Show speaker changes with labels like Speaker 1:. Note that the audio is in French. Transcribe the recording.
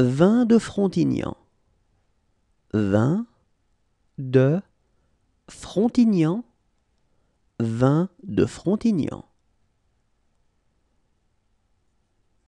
Speaker 1: Vin de Frontignan. Vin de Frontignan. Vin de Frontignan.